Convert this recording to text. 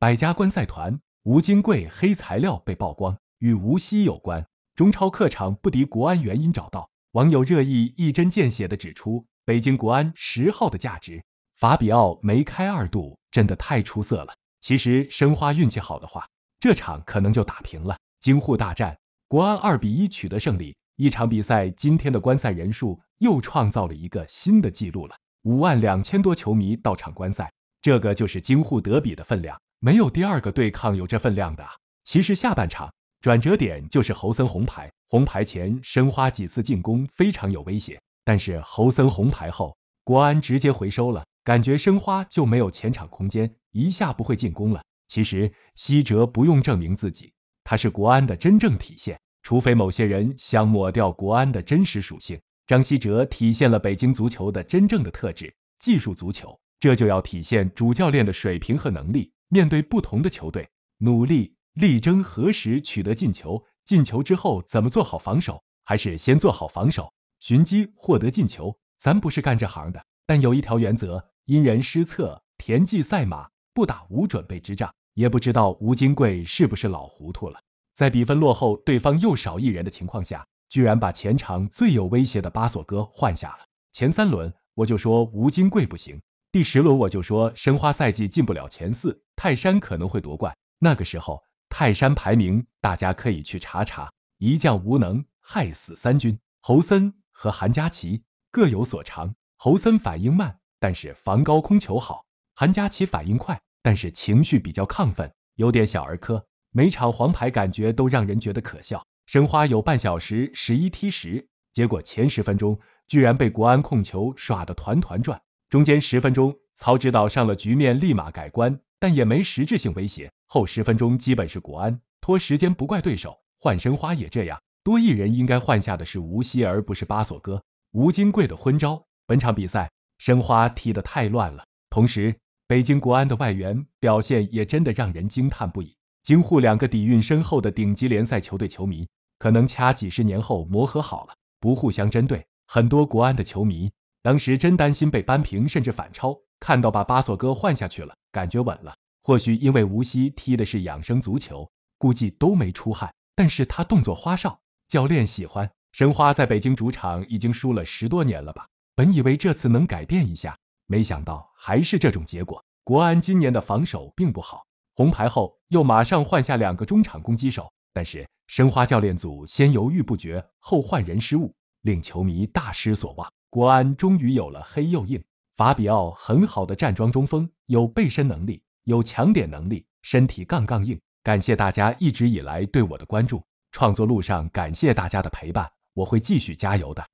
百家观赛团，吴金贵黑材料被曝光，与无锡有关。中超客场不敌国安原因找到，网友热议，一针见血的指出北京国安十号的价值。法比奥梅开二度，真的太出色了。其实申花运气好的话，这场可能就打平了。京沪大战，国安二比一取得胜利，一场比赛今天的观赛人数又创造了一个新的记录了，五万两千多球迷到场观赛，这个就是京沪德比的分量。没有第二个对抗有这分量的。其实下半场转折点就是侯森红牌，红牌前申花几次进攻非常有威胁，但是侯森红牌后，国安直接回收了，感觉申花就没有前场空间，一下不会进攻了。其实西哲不用证明自己，他是国安的真正体现。除非某些人想抹掉国安的真实属性，张稀哲体现了北京足球的真正的特质——技术足球。这就要体现主教练的水平和能力。面对不同的球队，努力力争何时取得进球，进球之后怎么做好防守，还是先做好防守，寻机获得进球。咱不是干这行的，但有一条原则：因人施策，田忌赛马，不打无准备之仗。也不知道吴金贵是不是老糊涂了，在比分落后、对方又少一人的情况下，居然把前场最有威胁的巴索哥换下了。前三轮我就说吴金贵不行。第十轮我就说申花赛季进不了前四，泰山可能会夺冠。那个时候泰山排名，大家可以去查查。一将无能，害死三军。侯森和韩佳琪各有所长，侯森反应慢，但是防高空球好；韩佳琪反应快，但是情绪比较亢奋，有点小儿科。每场黄牌感觉都让人觉得可笑。申花有半小时十一踢十，结果前十分钟居然被国安控球耍的团团转。中间十分钟，曹指导上了，局面立马改观，但也没实质性威胁。后十分钟基本是国安拖时间，不怪对手。换申花也这样，多一人应该换下的是吴曦，而不是巴索戈。吴金贵的昏招。本场比赛，申花踢得太乱了。同时，北京国安的外援表现也真的让人惊叹不已。京沪两个底蕴深厚的顶级联赛球队，球迷可能掐几十年后磨合好了，不互相针对。很多国安的球迷。当时真担心被扳平甚至反超，看到把巴索哥换下去了，感觉稳了。或许因为无锡踢的是养生足球，估计都没出汗，但是他动作花哨，教练喜欢。申花在北京主场已经输了十多年了吧？本以为这次能改变一下，没想到还是这种结果。国安今年的防守并不好，红牌后又马上换下两个中场攻击手，但是申花教练组先犹豫不决，后换人失误，令球迷大失所望。国安终于有了黑又硬，法比奥很好的站桩中锋，有背身能力，有抢点能力，身体杠杠硬。感谢大家一直以来对我的关注，创作路上感谢大家的陪伴，我会继续加油的。